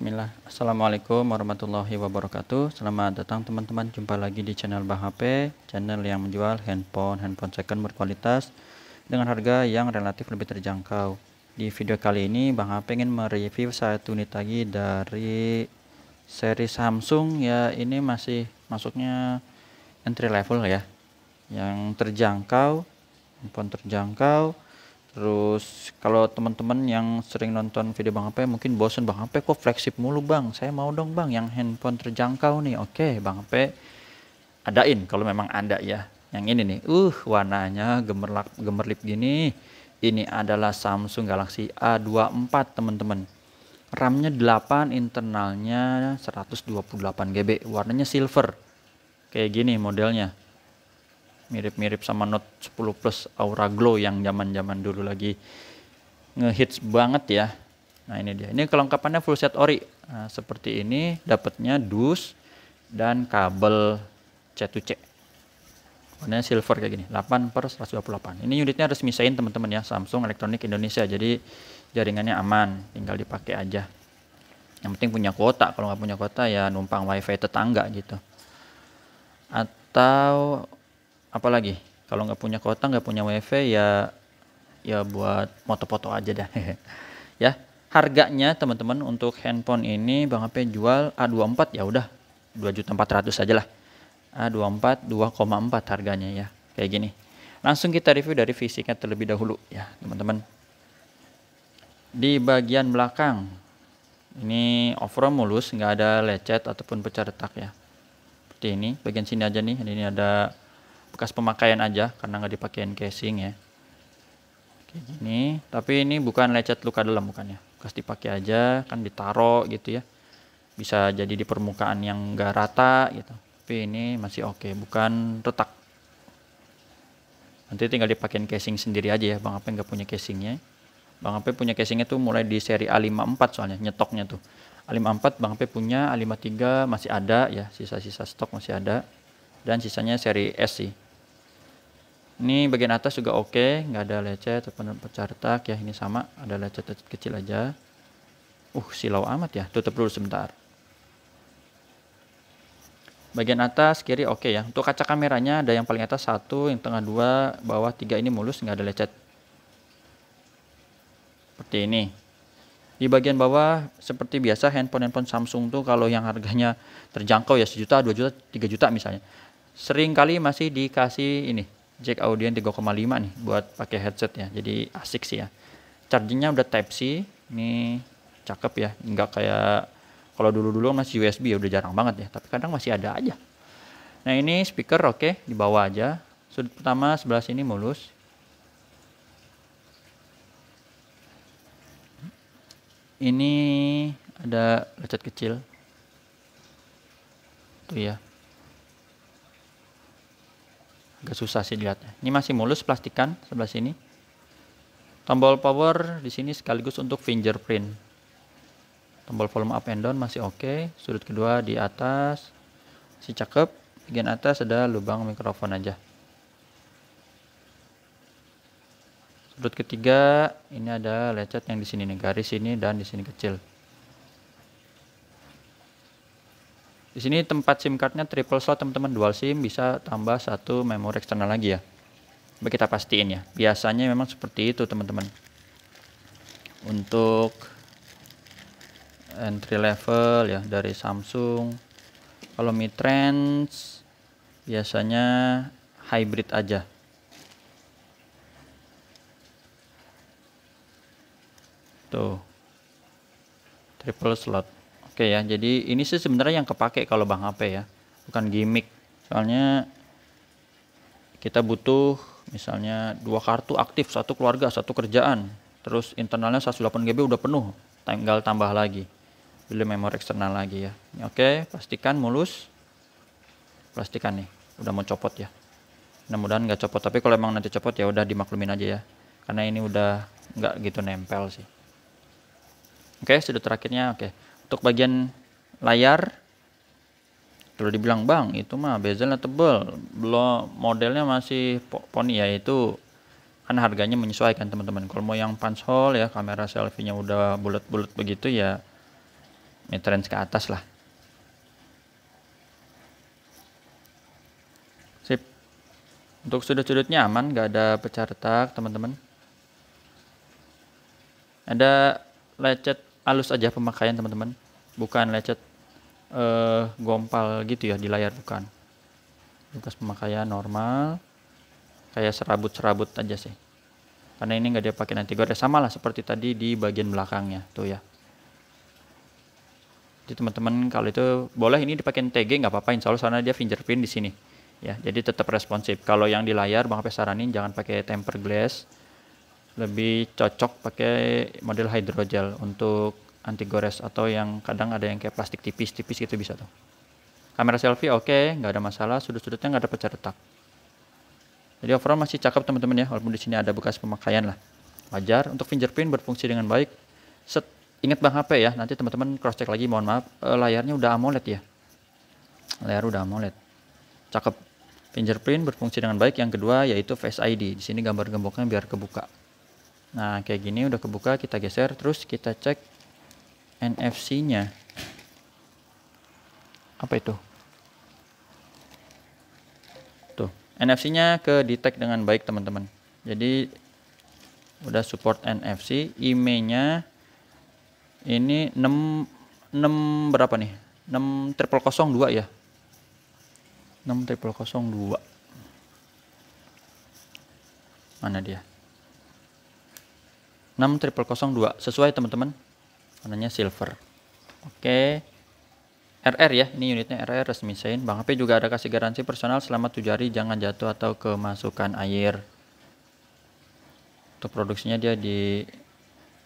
Bismillah Assalamualaikum warahmatullahi wabarakatuh Selamat datang teman-teman Jumpa lagi di channel Bang HP Channel yang menjual handphone-handphone second berkualitas Dengan harga yang relatif lebih terjangkau Di video kali ini Bang HP ingin mereview satu unit lagi Dari seri Samsung Ya ini masih masuknya entry level ya Yang terjangkau Handphone terjangkau Terus kalau teman-teman yang sering nonton video Bang Ape mungkin bosen Bang Ape kok flagship mulu Bang. Saya mau dong Bang yang handphone terjangkau nih. Oke, Bang Ape adain kalau memang ada ya. Yang ini nih. Uh, warnanya gemerlap gemerlip gini. Ini adalah Samsung Galaxy A24 teman-teman. RAM-nya 8, internalnya 128 GB, warnanya silver. Kayak gini modelnya mirip-mirip sama Note 10 Plus Aura Glow yang zaman-zaman dulu lagi ngehits banget ya. Nah ini dia. Ini kelengkapannya full set ori. Nah, seperti ini dapatnya dus dan kabel C2C. Warnanya silver kayak gini, 8 per 128. Ini unitnya resmi sein teman-teman ya, Samsung Elektronik Indonesia. Jadi jaringannya aman, tinggal dipakai aja. Yang penting punya kuota, kalau nggak punya kuota ya numpang wifi tetangga gitu. Atau apalagi kalau nggak punya kota nggak punya wifi ya ya buat foto-foto aja dah ya harganya teman-teman untuk handphone ini Bang HP jual A24 ya udah 2.400 aja lah A24 2,4 harganya ya kayak gini langsung kita review dari fisiknya terlebih dahulu ya teman-teman di bagian belakang ini overall mulus nggak ada lecet ataupun pecah retak ya seperti ini bagian sini aja nih ini ada bekas pemakaian aja karena nggak dipakein casing ya kayak gini tapi ini bukan lecet luka dalam bukannya bekas dipakai aja kan ditaro gitu ya bisa jadi di permukaan yang nggak rata gitu tapi ini masih oke okay, bukan retak nanti tinggal dipakein casing sendiri aja ya Bang Ape nggak punya casingnya Bang Ape punya casingnya tuh mulai di seri A54 soalnya nyetoknya tuh A54 Bang Ape punya A53 masih ada ya sisa-sisa stok masih ada dan sisanya seri S sih ini bagian atas juga oke nggak ada lecet terpenuh pecah retak ya ini sama ada lecet, kecil aja uh silau amat ya tutup dulu sebentar bagian atas kiri oke ya untuk kaca kameranya ada yang paling atas satu yang tengah dua bawah tiga ini mulus nggak ada lecet seperti ini di bagian bawah seperti biasa handphone handphone Samsung tuh kalau yang harganya terjangkau ya sejuta dua juta tiga juta misalnya sering kali masih dikasih ini jack Audien 3,5 nih buat pakai headset ya jadi asik sih ya chargingnya udah type C ini cakep ya nggak kayak kalau dulu-dulu masih USB ya udah jarang banget ya tapi kadang masih ada aja nah ini speaker oke okay, di bawah aja sudut pertama sebelah sini mulus ini ada lecet kecil tuh ya agak susah sih dilihatnya ini masih mulus plastikan sebelah sini tombol power di sini sekaligus untuk fingerprint tombol volume up and down masih oke okay. sudut kedua di atas si cakep bagian atas ada lubang mikrofon aja sudut ketiga ini ada lecet yang di sini nih garis ini dan di sini kecil Di sini tempat SIM cardnya triple slot teman-teman dual SIM bisa tambah satu memori eksternal lagi ya. Coba kita pastiin ya. Biasanya memang seperti itu teman-teman. Untuk entry level ya dari Samsung. Kalau mid-range biasanya hybrid aja. Tuh. Triple slot. Oke ya, jadi ini sih sebenarnya yang kepake kalau Bang HP ya, bukan gimmick. Soalnya kita butuh misalnya dua kartu aktif, satu keluarga, satu kerjaan. Terus internalnya 108 GB udah penuh, tinggal tambah lagi. Beli memori eksternal lagi ya. Oke, pastikan mulus. Pastikan nih, udah mau copot ya. Mudah-mudahan nggak copot, tapi kalau emang nanti copot ya udah dimaklumin aja ya. Karena ini udah nggak gitu nempel sih. Oke, sudah terakhirnya oke untuk bagian layar terus dibilang bang itu mah bezelnya tebel belum modelnya masih poni ya itu kan harganya menyesuaikan teman-teman kalau mau yang punch hole ya kamera selfie nya udah bulat-bulat begitu ya mid ke atas lah sip untuk sudut-sudutnya aman gak ada pecah retak teman-teman ada lecet halus aja pemakaian teman-teman bukan lecet uh, gompal gitu ya di layar bukan bekas pemakaian normal kayak serabut-serabut aja sih karena ini nggak dia pakai nanti gore sama lah seperti tadi di bagian belakangnya tuh ya jadi teman-teman kalau itu boleh ini dipakai TG nggak apa-apa insya Allah karena dia fingerprint di sini ya jadi tetap responsif kalau yang di layar bang apa saranin jangan pakai tempered glass lebih cocok pakai model hydrogel untuk anti gores atau yang kadang ada yang kayak plastik tipis-tipis gitu bisa tuh. Kamera selfie oke, okay, nggak ada masalah, sudut-sudutnya nggak ada pecah retak. Jadi overall masih cakep teman-teman ya, walaupun di sini ada bekas pemakaian lah. Wajar, untuk fingerprint berfungsi dengan baik. Set, ingat bang HP ya, nanti teman-teman cross check lagi, mohon maaf, e, layarnya udah AMOLED ya. Layar udah AMOLED. Cakep. Fingerprint berfungsi dengan baik. Yang kedua yaitu Face ID. Di sini gambar gemboknya biar kebuka. Nah, kayak gini udah kebuka, kita geser, terus kita cek NFC-nya. Apa itu? Tuh, NFC-nya ke detect dengan baik, teman-teman. Jadi udah support NFC, IMEI-nya ini 6 6 berapa nih? 6 triple 02 ya. 6 triple 02. Mana dia? 6 triple 02 sesuai teman-teman warnanya silver oke okay. RR ya ini unitnya RR resmi sein Bang HP juga ada kasih garansi personal selama 7 hari jangan jatuh atau kemasukan air untuk produksinya dia di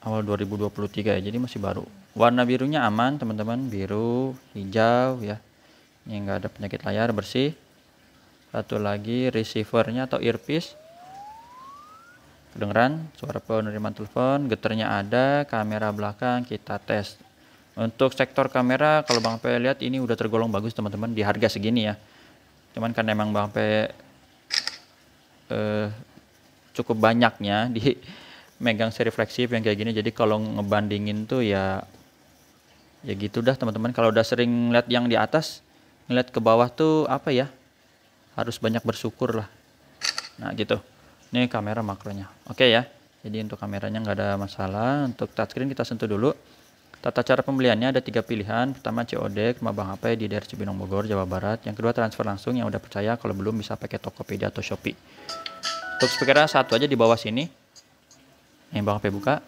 awal 2023 ya jadi masih baru warna birunya aman teman-teman biru hijau ya ini enggak ada penyakit layar bersih satu lagi receivernya atau earpiece kedengeran suara penerimaan telepon geternya ada kamera belakang kita tes untuk sektor kamera kalau Bang P lihat ini udah tergolong bagus teman-teman di harga segini ya cuman kan emang Bang Pe eh, cukup banyaknya di megang seri flagship yang kayak gini jadi kalau ngebandingin tuh ya ya gitu dah teman-teman kalau udah sering lihat yang di atas ngeliat ke bawah tuh apa ya harus banyak bersyukur lah nah gitu ini kamera makronya oke ya jadi untuk kameranya nggak ada masalah untuk touchscreen kita sentuh dulu Tata cara pembeliannya ada tiga pilihan. Pertama COD, rumah e Bang HP di daerah Cibinong Bogor, Jawa Barat. Yang kedua transfer langsung yang udah percaya kalau belum bisa pakai Tokopedia atau Shopee. Untuk speakernya satu aja di bawah sini. yang bang HP buka.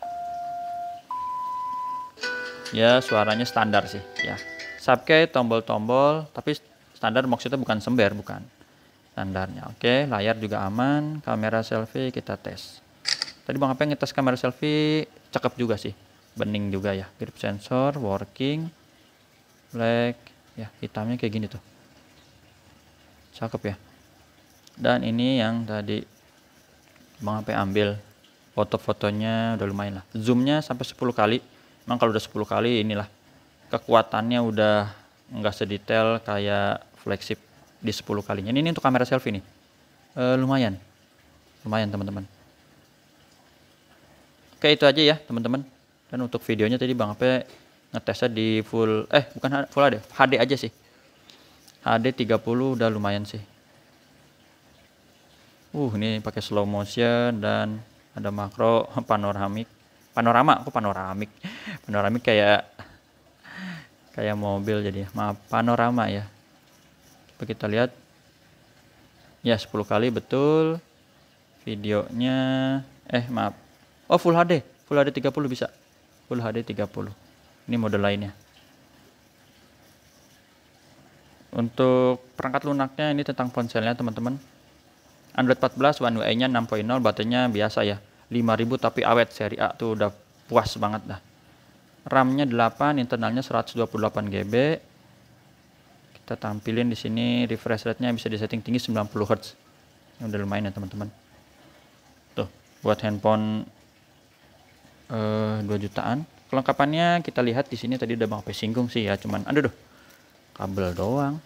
Ya suaranya standar sih ya. Subkey tombol-tombol tapi standar maksudnya bukan sember bukan standarnya. Oke, layar juga aman, kamera selfie kita tes. Tadi Bang apa yang ngetes kamera selfie cakep juga sih. Bening juga ya, grip sensor, working, black, ya hitamnya kayak gini tuh. Cakep ya. Dan ini yang tadi Bang apa? ambil foto-fotonya udah lumayan lah. Zoomnya sampai 10 kali. Emang kalau udah 10 kali inilah kekuatannya udah nggak sedetail kayak flagship di 10 kalinya ini, ini untuk kamera selfie nih e, lumayan lumayan teman-teman oke itu aja ya teman-teman dan untuk videonya tadi Bang Ape ngetesnya di full eh bukan full HD HD aja sih HD 30 udah lumayan sih uh ini pakai slow motion dan ada makro panoramik panorama aku panoramik panoramik kayak kayak mobil jadi ya. maaf panorama ya kita lihat ya 10 kali betul videonya eh maaf oh full HD full HD 30 bisa full HD 30 ini model lainnya untuk perangkat lunaknya ini tentang ponselnya teman-teman Android 14 One UI nya 6.0 baterainya biasa ya 5000 tapi awet seri A tuh udah puas banget dah RAM nya 8 internalnya 128 GB kita tampilin di sini refresh rate-nya bisa di setting tinggi 90 Hz. Ini udah lumayan ya teman-teman. Tuh, buat handphone eh, 2 jutaan. Kelengkapannya kita lihat di sini tadi udah Bang singgung sih ya, cuman aduh duh. Kabel doang.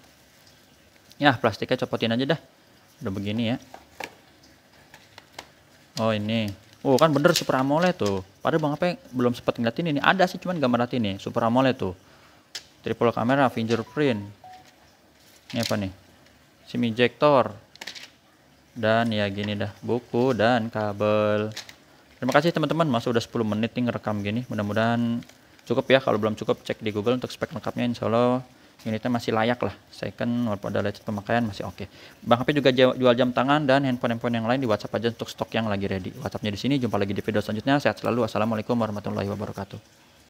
Ya, plastiknya copotin aja dah. Udah begini ya. Oh, ini. Oh, kan bener Super AMOLED tuh. Padahal Bang Ape belum sempat ngeliatin ini. Ada sih cuman gak merhatiin nih Super AMOLED tuh. Triple kamera, fingerprint, ini apa nih sim injector dan ya gini dah buku dan kabel terima kasih teman-teman masuk udah 10 menit nih ngerekam gini mudah-mudahan cukup ya kalau belum cukup cek di google untuk spek lengkapnya insya Allah unitnya masih layak lah second walaupun ada lecet pemakaian masih oke okay. Bang HP juga jual jam tangan dan handphone-handphone yang lain di WhatsApp aja untuk stok yang lagi ready WhatsAppnya di sini jumpa lagi di video selanjutnya sehat selalu Assalamualaikum warahmatullahi wabarakatuh